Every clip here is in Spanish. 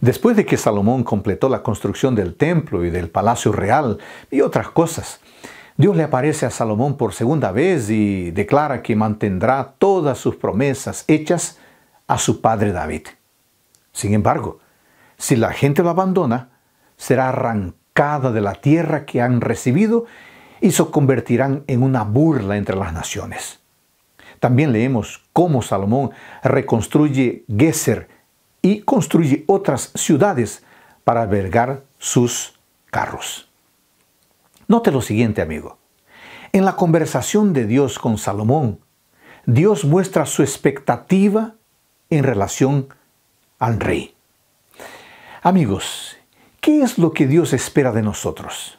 Después de que Salomón completó la construcción del templo y del palacio real y otras cosas, Dios le aparece a Salomón por segunda vez y declara que mantendrá todas sus promesas hechas a su padre David. Sin embargo, si la gente lo abandona, será arrancada de la tierra que han recibido y se convertirán en una burla entre las naciones. También leemos cómo Salomón reconstruye Geser y construye otras ciudades para albergar sus carros. Note lo siguiente, amigo. En la conversación de Dios con Salomón, Dios muestra su expectativa en relación al rey. Amigos, ¿qué es lo que Dios espera de nosotros?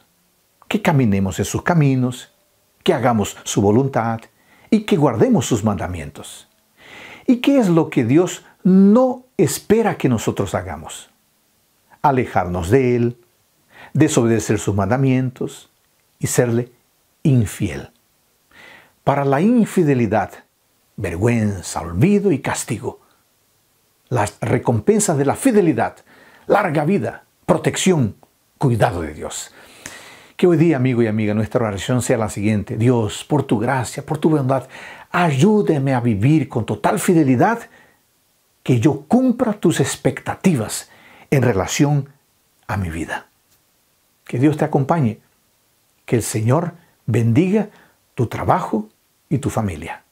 Que caminemos en sus caminos, que hagamos su voluntad y que guardemos sus mandamientos. ¿Y qué es lo que Dios no espera que nosotros hagamos. Alejarnos de Él, desobedecer sus mandamientos y serle infiel. Para la infidelidad, vergüenza, olvido y castigo. Las recompensas de la fidelidad, larga vida, protección, cuidado de Dios. Que hoy día, amigo y amiga, nuestra oración sea la siguiente. Dios, por tu gracia, por tu bondad, ayúdeme a vivir con total fidelidad que yo cumpla tus expectativas en relación a mi vida. Que Dios te acompañe, que el Señor bendiga tu trabajo y tu familia.